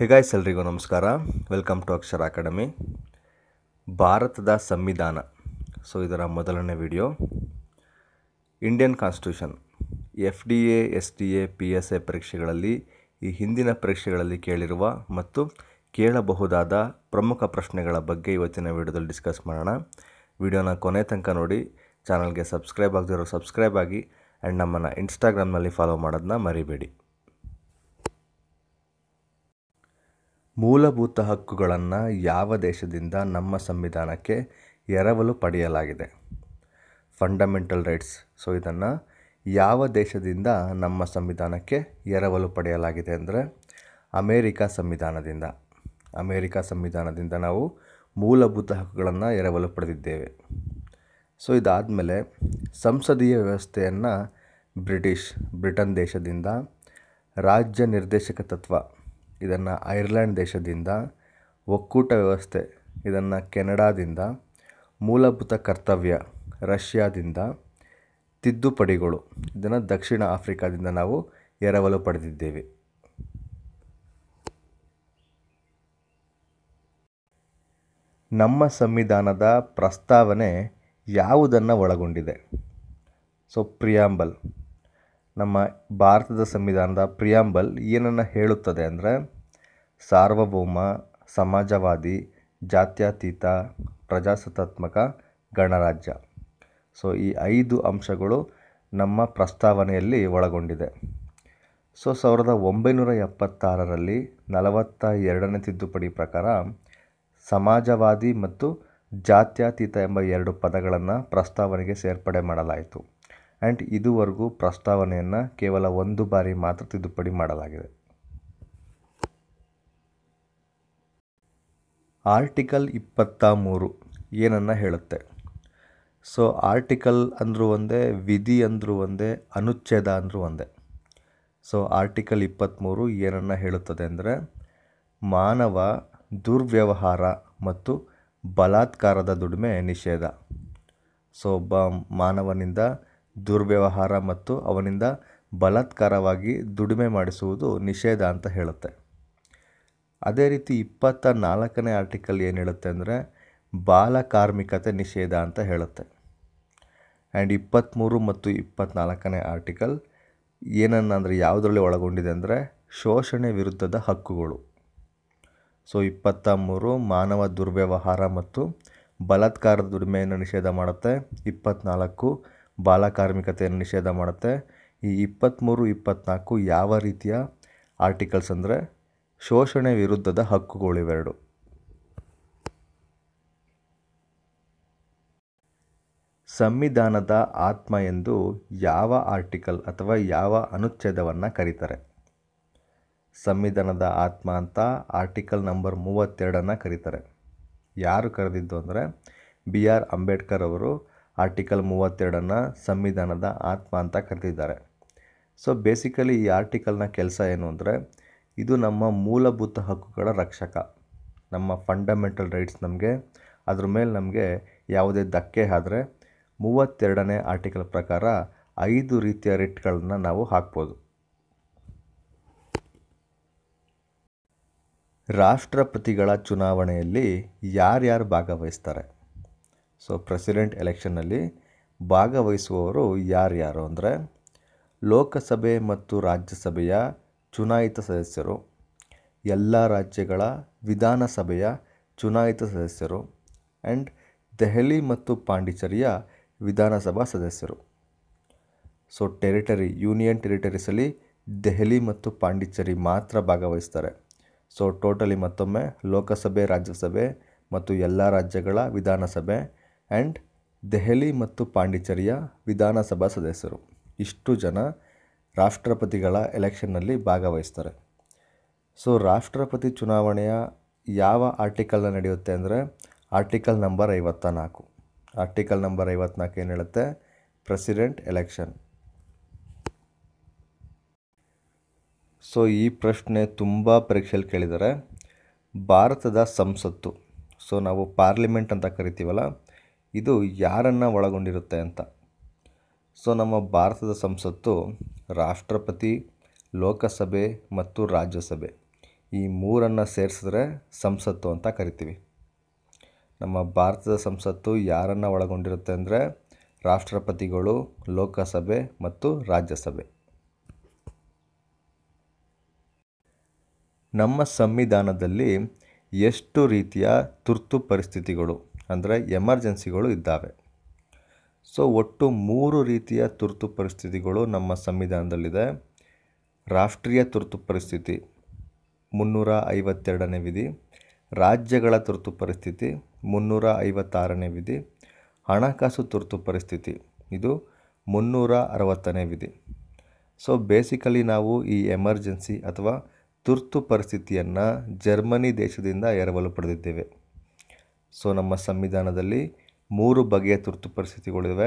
hey guys ಎಲ್ರಿಗೂ ನಮಸ್ಕಾರ welcome to Akshara academy ಭಾರತದ ಸಂವಿಧಾನ ಸೊ ಇದರ ಮೊದಲನೇ video Indian constitution F D A S D A P S A ಪರೀಕ್ಷೆಗಳಲ್ಲಿ ಈ ಹಿಂದಿನ ಪರೀಕ್ಷೆಗಳಲ್ಲಿ ಕೇಳಿರುವ ಮತ್ತು ಕೇಳಬಹುದಾದ ಪ್ರಮುಖ ಪ್ರಶ್ನೆಗಳ ಬಗ್ಗೆ ಇವತ್ತಿನ ವಿಡಿಯೋದಲ್ಲಿ ಡಿಸ್ಕಸ್ ಮಾಡೋಣ ವಿಡಿಯೋನ ಕೊನೆ ತನಕ ನೋಡಿ ಚಾನಲ್ಗೆ ಸಬ್ಸ್ಕ್ರೈಬ್ ಆಗದಿರೋ ಸಬ್ಸ್ಕ್ರೈಬ್ ಆಗಿ ಆ್ಯಂಡ್ ನಮ್ಮನ್ನು ಇನ್ಸ್ಟಾಗ್ರಾಮ್ನಲ್ಲಿ ಫಾಲೋ ಮಾಡೋದನ್ನ ಮರಿಬೇಡಿ ಮೂಲಭೂತ ಹಕ್ಕುಗಳನ್ನು ಯಾವ ದೇಶದಿಂದ ನಮ್ಮ ಸಂವಿಧಾನಕ್ಕೆ ಎರವಲು ಪಡೆಯಲಾಗಿದೆ ಫಂಡಮೆಂಟಲ್ ರೈಟ್ಸ್ ಸೊ ಇದನ್ನು ಯಾವ ದೇಶದಿಂದ ನಮ್ಮ ಸಂವಿಧಾನಕ್ಕೆ ಎರವಲು ಪಡೆಯಲಾಗಿದೆ ಅಂದರೆ ಅಮೇರಿಕಾ ಸಂವಿಧಾನದಿಂದ ಅಮೇರಿಕಾ ಸಂವಿಧಾನದಿಂದ ನಾವು ಮೂಲಭೂತ ಹಕ್ಕುಗಳನ್ನು ಎರವಲು ಪಡೆದಿದ್ದೇವೆ ಸೊ ಇದಾದಮೇಲೆ ಸಂಸದೀಯ ವ್ಯವಸ್ಥೆಯನ್ನು ಬ್ರಿಟಿಷ್ ಬ್ರಿಟನ್ ದೇಶದಿಂದ ರಾಜ್ಯ ನಿರ್ದೇಶಕ ತತ್ವ ಇದನ್ನು ಐರ್ಲ್ಯಾಂಡ್ ದೇಶದಿಂದ ಒಕ್ಕೂಟ ವ್ಯವಸ್ಥೆ ಇದನ್ನು ಕೆನಡಾದಿಂದ ಮೂಲಭೂತ ಕರ್ತವ್ಯ ರಷ್ಯಾದಿಂದ ತಿದ್ದುಪಡಿಗಳು ಇದನ್ನು ದಕ್ಷಿಣ ಆಫ್ರಿಕಾದಿಂದ ನಾವು ಎರವಲು ಪಡೆದಿದ್ದೇವೆ ನಮ್ಮ ಸಂವಿಧಾನದ ಪ್ರಸ್ತಾವನೆ ಯಾವುದನ್ನು ಒಳಗೊಂಡಿದೆ ಸೊ ಪ್ರಿಯಾಂಬಲ್ ನಮ್ಮ ಭಾರತದ ಸಂವಿಧಾನದ ಪ್ರಿಯಾಂಬಲ್ ಏನನ್ನು ಹೇಳುತ್ತದೆ ಅಂದರೆ ಸಾರ್ವಭೌಮ ಸಮಾಜವಾದಿ ಜಾತ್ಯತೀತ ಪ್ರಜಾಸತ್ತಾತ್ಮಕ ಗಣರಾಜ್ಯ ಸೊ ಈ ಐದು ಅಂಶಗಳು ನಮ್ಮ ಪ್ರಸ್ತಾವನೆಯಲ್ಲಿ ಒಳಗೊಂಡಿದೆ ಸೊ ಸಾವಿರದ ಒಂಬೈನೂರ ಎಪ್ಪತ್ತಾರರಲ್ಲಿ ನಲವತ್ತ ಎರಡನೇ ತಿದ್ದುಪಡಿ ಪ್ರಕಾರ ಸಮಾಜವಾದಿ ಮತ್ತು ಜಾತ್ಯತೀತ ಎಂಬ ಎರಡು ಪದಗಳನ್ನು ಪ್ರಸ್ತಾವನೆಗೆ ಸೇರ್ಪಡೆ ಮಾಡಲಾಯಿತು ಆ್ಯಂಡ್ ಇದುವರೆಗೂ ಪ್ರಸ್ತಾವನೆಯನ್ನು ಕೇವಲ ಒಂದು ಬಾರಿ ಮಾತ್ರ ತಿದ್ದುಪಡಿ ಮಾಡಲಾಗಿದೆ ಆರ್ಟಿಕಲ್ ಇಪ್ಪತ್ತ ಮೂರು ಏನನ್ನು ಹೇಳುತ್ತೆ ಸೊ ಆರ್ಟಿಕಲ್ ಅಂದರೂ ಒಂದೇ ವಿಧಿ ಅಂದರೂ ಒಂದೇ ಅನುಚ್ಛೇದ ಅಂದರೂ ಒಂದೇ ಸೊ ಆರ್ಟಿಕಲ್ ಇಪ್ಪತ್ತ್ಮೂರು ಏನನ್ನು ಹೇಳುತ್ತದೆ ಅಂದರೆ ಮಾನವ ದುರ್ವ್ಯವಹಾರ ಮತ್ತು ಬಲಾತ್ಕಾರದ ದುಡಿಮೆ ನಿಷೇಧ ಸೊ ಒಬ್ಬ ಮಾನವನಿಂದ ದುರ್ವ್ಯವಹಾರ ಮತ್ತು ಅವನಿಂದ ಬಲಾತ್ಕಾರವಾಗಿ ದುಡಿಮೆ ಮಾಡಿಸುವುದು ನಿಷೇಧ ಅಂತ ಹೇಳುತ್ತೆ ಅದೇ ರೀತಿ ಇಪ್ಪತ್ತ ನಾಲ್ಕನೇ ಆರ್ಟಿಕಲ್ ಏನು ಹೇಳುತ್ತೆ ಅಂದರೆ ಬಾಲಕಾರ್ಮಿಕತೆ ನಿಷೇಧ ಅಂತ ಹೇಳುತ್ತೆ ಆ್ಯಂಡ್ ಇಪ್ಪತ್ತ್ಮೂರು ಮತ್ತು ಇಪ್ಪತ್ತ್ನಾಲ್ಕನೇ ಆರ್ಟಿಕಲ್ ಏನನ್ನ ಅಂದರೆ ಯಾವುದರಲ್ಲಿ ಒಳಗೊಂಡಿದೆ ಅಂದರೆ ಶೋಷಣೆ ವಿರುದ್ಧದ ಹಕ್ಕುಗಳು ಸೊ ಇಪ್ಪತ್ತ ಮೂರು ಮಾನವ ದುರ್ವ್ಯವಹಾರ ಮತ್ತು ಬಲತ್ಕಾರ ದುಡಿಮೆಯನ್ನು ನಿಷೇಧ ಮಾಡುತ್ತೆ ಇಪ್ಪತ್ತ್ನಾಲ್ಕು ಬಾಲಕಾರ್ಮಿಕತೆಯನ್ನು ನಿಷೇಧ ಮಾಡುತ್ತೆ ಈ ಇಪ್ಪತ್ತ್ಮೂರು ಇಪ್ಪತ್ತ್ನಾಲ್ಕು ಯಾವ ರೀತಿಯ ಆರ್ಟಿಕಲ್ಸ್ ಅಂದರೆ ಶೋಷಣೆ ವಿರುದ್ಧದ ಇವೆರಡು ಸಂವಿಧಾನದ ಆತ್ಮ ಎಂದು ಯಾವ ಆರ್ಟಿಕಲ್ ಅಥವಾ ಯಾವ ಅನುಚ್ಛೇದವನ್ನು ಕರೀತಾರೆ ಸಂವಿಧಾನದ ಆತ್ಮ ಅಂತ ಆರ್ಟಿಕಲ್ ನಂಬರ್ ಮೂವತ್ತೆರಡನ್ನು ಕರೀತಾರೆ ಯಾರು ಕರೆದಿದ್ದು ಅಂದರೆ ಬಿ ಆರ್ ಅಂಬೇಡ್ಕರ್ ಅವರು ಆರ್ಟಿಕಲ್ ಮೂವತ್ತೆರಡನ್ನು ಸಂವಿಧಾನದ ಆತ್ಮ ಅಂತ ಕರೆದಿದ್ದಾರೆ ಸೊ ಬೇಸಿಕಲಿ ಈ ಆರ್ಟಿಕಲ್ನ ಕೆಲಸ ಏನು ಅಂದರೆ ಇದು ನಮ್ಮ ಮೂಲಭೂತ ಹಕ್ಕುಗಳ ರಕ್ಷಕ ನಮ್ಮ ಫಂಡಮೆಂಟಲ್ ರೈಟ್ಸ್ ನಮಗೆ ಅದ್ರ ಮೇಲೆ ನಮಗೆ ಯಾವುದೇ ಧಕ್ಕೆ ಆದರೆ ಮೂವತ್ತೆರಡನೇ ಆರ್ಟಿಕಲ್ ಪ್ರಕಾರ ಐದು ರೀತಿಯ ರಿಟ್ಗಳನ್ನು ನಾವು ಹಾಕ್ಬೋದು ರಾಷ್ಟ್ರಪತಿಗಳ ಚುನಾವಣೆಯಲ್ಲಿ ಯಾರ್ಯಾರು ಭಾಗವಹಿಸ್ತಾರೆ ಸೊ ಪ್ರೆಸಿಡೆಂಟ್ ಎಲೆಕ್ಷನ್ನಲ್ಲಿ ಭಾಗವಹಿಸುವವರು ಯಾರ್ಯಾರು ಅಂದರೆ ಲೋಕಸಭೆ ಮತ್ತು ರಾಜ್ಯಸಭೆಯ ಚುನಾಯಿತ ಸದಸ್ಯರು ಎಲ್ಲ ರಾಜ್ಯಗಳ ವಿಧಾನಸಭೆಯ ಚುನಾಯಿತ ಸದಸ್ಯರು ಆ್ಯಂಡ್ ದೆಹಲಿ ಮತ್ತು ಪಾಂಡಿಚೇರಿಯ ವಿಧಾನಸಭಾ ಸದಸ್ಯರು ಸೊ ಟೆರಿಟರಿ ಯೂನಿಯನ್ ಟೆರಿಟರೀಸಲ್ಲಿ ದೆಹಲಿ ಮತ್ತು ಪಾಂಡಿಚೇರಿ ಮಾತ್ರ ಭಾಗವಹಿಸ್ತಾರೆ ಸೊ ಟೋಟಲಿ ಮತ್ತೊಮ್ಮೆ ಲೋಕಸಭೆ ರಾಜ್ಯಸಭೆ ಮತ್ತು ಎಲ್ಲ ರಾಜ್ಯಗಳ ವಿಧಾನಸಭೆ ಆ್ಯಂಡ್ ದೆಹಲಿ ಮತ್ತು ಪಾಂಡಿಚೇರಿಯ ವಿಧಾನಸಭಾ ಸದಸ್ಯರು ಇಷ್ಟು ಜನ ರಾಷ್ಟ್ರಪತಿಗಳ ಎಲೆಕ್ಷನ್ನಲ್ಲಿ ಭಾಗವಹಿಸ್ತಾರೆ ಸೊ ರಾಷ್ಟ್ರಪತಿ ಚುನಾವಣೆಯ ಯಾವ ಆರ್ಟಿಕಲ್ನ ನಡೆಯುತ್ತೆ ಅಂದರೆ ಆರ್ಟಿಕಲ್ ನಂಬರ್ ಐವತ್ತ ನಾಲ್ಕು ಆರ್ಟಿಕಲ್ ನಂಬರ್ ಐವತ್ನಾಲ್ಕು ಏನು ಹೇಳುತ್ತೆ ಪ್ರೆಸಿಡೆಂಟ್ ಎಲೆಕ್ಷನ್ ಸೊ ಈ ಪ್ರಶ್ನೆ ತುಂಬ ಪರೀಕ್ಷೆಯಲ್ಲಿ ಕೇಳಿದರೆ ಭಾರತದ ಸಂಸತ್ತು ಸೊ ನಾವು ಪಾರ್ಲಿಮೆಂಟ್ ಅಂತ ಕರಿತೀವಲ್ಲ ಇದು ಯಾರನ್ನು ಒಳಗೊಂಡಿರುತ್ತೆ ಅಂತ ಸೊ ನಮ್ಮ ಭಾರತದ ಸಂಸತ್ತು ರಾಷ್ಟ್ರಪತಿ ಲೋಕಸಭೆ ಮತ್ತು ರಾಜ್ಯಸಭೆ ಈ ಮೂರನ್ನು ಸೇರಿಸಿದ್ರೆ ಸಂಸತ್ತು ಅಂತ ಕರಿತೀವಿ ನಮ್ಮ ಭಾರತದ ಸಂಸತ್ತು ಯಾರನ್ನು ಒಳಗೊಂಡಿರುತ್ತೆ ಅಂದರೆ ರಾಷ್ಟ್ರಪತಿಗಳು ಲೋಕಸಭೆ ಮತ್ತು ರಾಜ್ಯಸಭೆ ನಮ್ಮ ಸಂವಿಧಾನದಲ್ಲಿ ಎಷ್ಟು ರೀತಿಯ ತುರ್ತು ಪರಿಸ್ಥಿತಿಗಳು ಅಂದರೆ ಎಮರ್ಜೆನ್ಸಿಗಳು ಇದ್ದಾವೆ ಸೊ ಒಟ್ಟು ಮೂರು ರೀತಿಯ ತುರ್ತು ಪರಿಸ್ಥಿತಿಗಳು ನಮ್ಮ ಸಂವಿಧಾನದಲ್ಲಿದೆ ರಾಷ್ಟ್ರೀಯ ತುರ್ತು ಪರಿಸ್ಥಿತಿ ಮುನ್ನೂರ ಐವತ್ತೆರಡನೇ ವಿಧಿ ರಾಜ್ಯಗಳ ತುರ್ತು ಪರಿಸ್ಥಿತಿ ಮುನ್ನೂರ ಐವತ್ತಾರನೇ ವಿಧಿ ಹಣಕಾಸು ತುರ್ತು ಪರಿಸ್ಥಿತಿ ಇದು ಮುನ್ನೂರ ಅರವತ್ತನೇ ವಿಧಿ ಸೊ ಬೇಸಿಕಲಿ ನಾವು ಈ ಎಮರ್ಜೆನ್ಸಿ ಅಥವಾ ತುರ್ತು ಪರಿಸ್ಥಿತಿಯನ್ನು ಜರ್ಮನಿ ದೇಶದಿಂದ ಎರವಲು ಪಡೆದಿದ್ದೇವೆ ಸೊ ನಮ್ಮ ಸಂವಿಧಾನದಲ್ಲಿ ಮೂರು ಬಗೆಯ ತುರ್ತು ಪರಿಸ್ಥಿತಿಗಳಿವೆ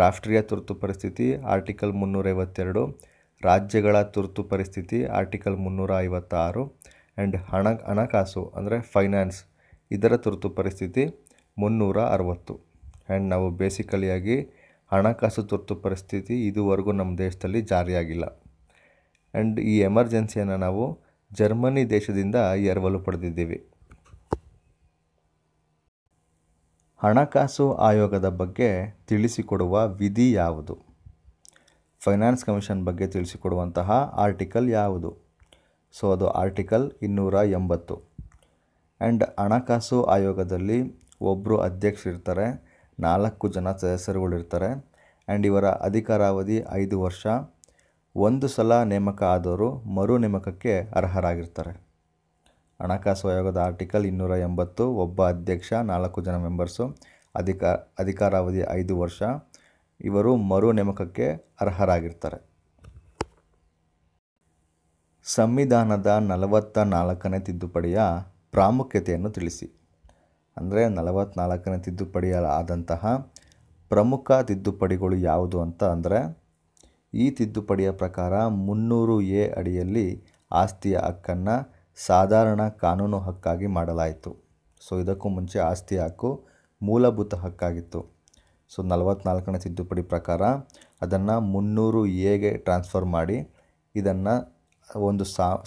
ರಾಷ್ಟ್ರೀಯ ತುರ್ತು ಪರಿಸ್ಥಿತಿ ಆರ್ಟಿಕಲ್ ಮುನ್ನೂರೈವತ್ತೆರಡು ರಾಜ್ಯಗಳ ತುರ್ತು ಪರಿಸ್ಥಿತಿ ಆರ್ಟಿಕಲ್ ಮುನ್ನೂರ ಐವತ್ತಾರು ಆ್ಯಂಡ್ ಹಣ ಹಣಕಾಸು ಅಂದರೆ ಫೈನಾನ್ಸ್ ಇದರ ತುರ್ತು ಪರಿಸ್ಥಿತಿ ಮುನ್ನೂರ ಅರವತ್ತು ಆ್ಯಂಡ್ ನಾವು ಬೇಸಿಕಲಿಯಾಗಿ ಹಣಕಾಸು ತುರ್ತು ಪರಿಸ್ಥಿತಿ ಇದುವರೆಗೂ ನಮ್ಮ ದೇಶದಲ್ಲಿ ಜಾರಿಯಾಗಿಲ್ಲ ಆ್ಯಂಡ್ ಈ ಎಮರ್ಜೆನ್ಸಿಯನ್ನು ನಾವು ಜರ್ಮನಿ ದೇಶದಿಂದ ಎರವಲು ಪಡೆದಿದ್ದೀವಿ ಹಣಕಾಸು ಆಯೋಗದ ಬಗ್ಗೆ ತಿಳಿಸಿಕೊಡುವ ವಿಧಿ ಯಾವುದು ಫೈನಾನ್ಸ್ ಕಮಿಷನ್ ಬಗ್ಗೆ ತಿಳಿಸಿಕೊಡುವಂತಹ ಆರ್ಟಿಕಲ್ ಯಾವುದು ಸೊ ಅದು ಆರ್ಟಿಕಲ್ ಇನ್ನೂರ ಎಂಬತ್ತು ಆ್ಯಂಡ್ ಹಣಕಾಸು ಆಯೋಗದಲ್ಲಿ ಒಬ್ಬರು ಅಧ್ಯಕ್ಷರಿರ್ತಾರೆ ನಾಲ್ಕು ಜನ ಸದಸ್ಯರುಗಳಿರ್ತಾರೆ ಆ್ಯಂಡ್ ಇವರ ಅಧಿಕಾರಾವಧಿ ಐದು ವರ್ಷ ಒಂದು ಸಲ ನೇಮಕ ಆದವರು ಮರು ನೇಮಕಕ್ಕೆ ಅರ್ಹರಾಗಿರ್ತಾರೆ ಹಣಕಾಸು ಆಯೋಗದ ಆರ್ಟಿಕಲ್ ಇನ್ನೂರ ಎಂಬತ್ತು ಒಬ್ಬ ಅಧ್ಯಕ್ಷ ನಾಲ್ಕು ಜನ ಮೆಂಬರ್ಸು ಅಧಿಕ ಅಧಿಕಾರಾವಧಿ ಐದು ವರ್ಷ ಇವರು ಮರು ನೇಮಕಕ್ಕೆ ಅರ್ಹರಾಗಿರ್ತಾರೆ ಸಂವಿಧಾನದ ನಲವತ್ತ ನಾಲ್ಕನೇ ತಿದ್ದುಪಡಿಯ ಪ್ರಾಮುಖ್ಯತೆಯನ್ನು ತಿಳಿಸಿ ಅಂದರೆ ನಲವತ್ತ್ನಾಲ್ಕನೇ ಆದಂತಹ ಪ್ರಮುಖ ತಿದ್ದುಪಡಿಗಳು ಯಾವುದು ಅಂತ ಅಂದರೆ ಈ ತಿದ್ದುಪಡಿಯ ಪ್ರಕಾರ ಮುನ್ನೂರು ಎ ಅಡಿಯಲ್ಲಿ ಆಸ್ತಿಯ ಹಕ್ಕನ್ನು ಸಾಧಾರಣ ಕಾನೂನು ಹಕ್ಕಾಗಿ ಮಾಡಲಾಯಿತು ಸೊ ಇದಕ್ಕೂ ಮುಂಚೆ ಆಸ್ತಿ ಹಕ್ಕು ಮೂಲಭೂತ ಹಕ್ಕಾಗಿತ್ತು ಸೊ ನಲವತ್ತ್ನಾಲ್ಕನೇ ತಿದ್ದುಪಡಿ ಪ್ರಕಾರ ಅದನ್ನು ಮುನ್ನೂರು ಎಗೆ ಟ್ರಾನ್ಸ್ಫರ್ ಮಾಡಿ ಇದನ್ನು ಒಂದು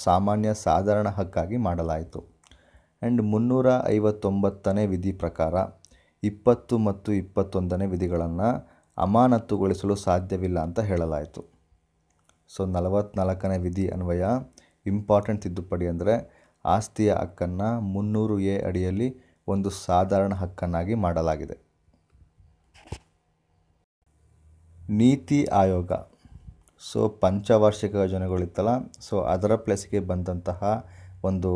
ಸಾಮಾನ್ಯ ಸಾಧಾರಣ ಹಕ್ಕಾಗಿ ಮಾಡಲಾಯಿತು ಆ್ಯಂಡ್ ಮುನ್ನೂರ ಐವತ್ತೊಂಬತ್ತನೇ ವಿಧಿ ಪ್ರಕಾರ ಇಪ್ಪತ್ತು ಮತ್ತು ಇಪ್ಪತ್ತೊಂದನೇ ವಿಧಿಗಳನ್ನು ಅಮಾನತುಗೊಳಿಸಲು ಸಾಧ್ಯವಿಲ್ಲ ಅಂತ ಹೇಳಲಾಯಿತು ಸೊ ನಲವತ್ತ್ನಾಲ್ಕನೇ ವಿಧಿ ಅನ್ವಯ ಇಂಪಾರ್ಟೆಂಟ್ ತಿದ್ದುಪಡಿ ಅಂದರೆ ಆಸ್ತಿಯ ಹಕ್ಕನ್ನು ಮುನ್ನೂರು ಎ ಅಡಿಯಲ್ಲಿ ಒಂದು ಸಾಧಾರಣ ಹಕ್ಕನ್ನಾಗಿ ಮಾಡಲಾಗಿದೆ ನೀತಿ ಆಯೋಗ ಸೊ ಪಂಚವಾರ್ಷಿಕ ಯೋಜನೆಗಳಿತ್ತಲ್ಲ ಸೊ ಅದರ ಪ್ಲೇಸ್ಗೆ ಬಂದಂತಹ ಒಂದು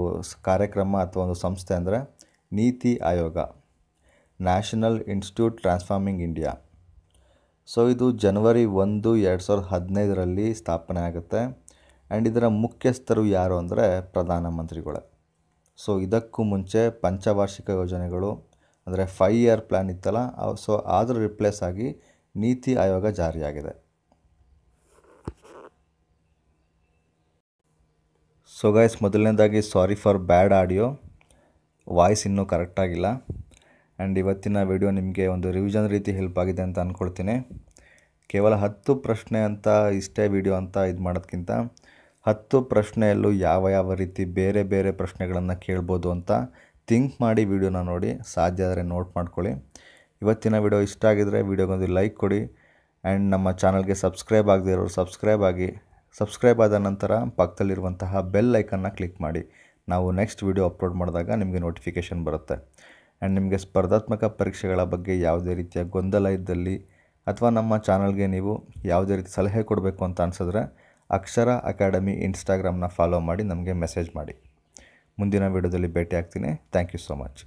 ಕಾರ್ಯಕ್ರಮ ಅಥವಾ ಒಂದು ಸಂಸ್ಥೆ ಅಂದರೆ NITI Aayog national institute transforming India so ಇದು ಜನವರಿ ಒಂದು ಎರಡು ಸಾವಿರದ ಹದಿನೈದರಲ್ಲಿ ಸ್ಥಾಪನೆ ಆಗುತ್ತೆ ಆ್ಯಂಡ್ ಇದರ ಮುಖ್ಯಸ್ಥರು ಯಾರು ಅಂದರೆ ಪ್ರಧಾನಮಂತ್ರಿಗಳೇ ಸೊ ಇದಕ್ಕೂ ಮುಂಚೆ ಪಂಚವಾರ್ಷಿಕ ಯೋಜನೆಗಳು ಅಂದರೆ ಫೈವ್ ಇಯರ್ ಪ್ಲ್ಯಾನ್ ಇತ್ತಲ್ಲ ಸೊ ಅದರ ರಿಪ್ಲೇಸ್ ಆಗಿ ನೀತಿ ಆಯೋಗ ಜಾರಿಯಾಗಿದೆ ಸೊ ಗೈಸ್ ಮೊದಲನೇದಾಗಿ sorry for bad audio voice ಇನ್ನೂ ಕರೆಕ್ಟಾಗಿಲ್ಲ ಆ್ಯಂಡ್ ಇವತ್ತಿನ ವಿಡಿಯೋ ನಿಮಗೆ ಒಂದು ರಿವಿಷನ್ ರೀತಿ ಹೆಲ್ಪ್ ಆಗಿದೆ ಅಂತ ಅಂದ್ಕೊಳ್ತೀನಿ ಕೇವಲ ಹತ್ತು ಪ್ರಶ್ನೆ ಅಂತ ಇಷ್ಟೇ ವಿಡಿಯೋ ಅಂತ ಇದು ಮಾಡೋದಕ್ಕಿಂತ ಹತ್ತು ಪ್ರಶ್ನೆಯಲ್ಲೂ ಯಾವ ಯಾವ ರೀತಿ ಬೇರೆ ಬೇರೆ ಪ್ರಶ್ನೆಗಳನ್ನು ಕೇಳ್ಬೋದು ಅಂತ ಥಿಂಕ್ ಮಾಡಿ ವಿಡಿಯೋನ ನೋಡಿ ಸಾಧ್ಯ ಆದರೆ ನೋಟ್ ಮಾಡ್ಕೊಳ್ಳಿ ಇವತ್ತಿನ ವಿಡಿಯೋ ಇಷ್ಟ ಆಗಿದರೆ ವಿಡಿಯೋಗೊಂದು ಲೈಕ್ ಕೊಡಿ ಆ್ಯಂಡ್ ನಮ್ಮ ಚಾನಲ್ಗೆ ಸಬ್ಸ್ಕ್ರೈಬ್ ಆಗದೇ ಇರೋರು ಸಬ್ಸ್ಕ್ರೈಬ್ ಆಗಿ ಸಬ್ಸ್ಕ್ರೈಬ್ ಆದ ನಂತರ ಪಕ್ಕದಲ್ಲಿರುವಂತಹ ಬೆಲ್ ಐಕನ್ನ ಕ್ಲಿಕ್ ಮಾಡಿ ನಾವು ನೆಕ್ಸ್ಟ್ ವಿಡಿಯೋ ಅಪ್ಲೋಡ್ ಮಾಡಿದಾಗ ನಿಮಗೆ ನೋಟಿಫಿಕೇಷನ್ ಬರುತ್ತೆ ಆ್ಯಂಡ್ ನಿಮಗೆ ಸ್ಪರ್ಧಾತ್ಮಕ ಪರೀಕ್ಷೆಗಳ ಬಗ್ಗೆ ಯಾವುದೇ ರೀತಿಯ ಗೊಂದಲ ಇದ್ದಲ್ಲಿ ಅಥವಾ ನಮ್ಮ ಚಾನಲ್ಗೆ ನೀವು ಯಾವುದೇ ರೀತಿ ಸಲಹೆ ಕೊಡಬೇಕು ಅಂತ ಅನಿಸಿದ್ರೆ ಅಕ್ಷರ ಅಕಾಡೆಮಿ ಇನ್ಸ್ಟಾಗ್ರಾಮ್ನ ಫಾಲೋ ಮಾಡಿ ನಮಗೆ ಮೆಸೇಜ್ ಮಾಡಿ ಮುಂದಿನ ವೀಡಿಯೋದಲ್ಲಿ ಭೇಟಿ ಆಗ್ತೀನಿ ಥ್ಯಾಂಕ್ ಯು ಸೊ ಮಚ್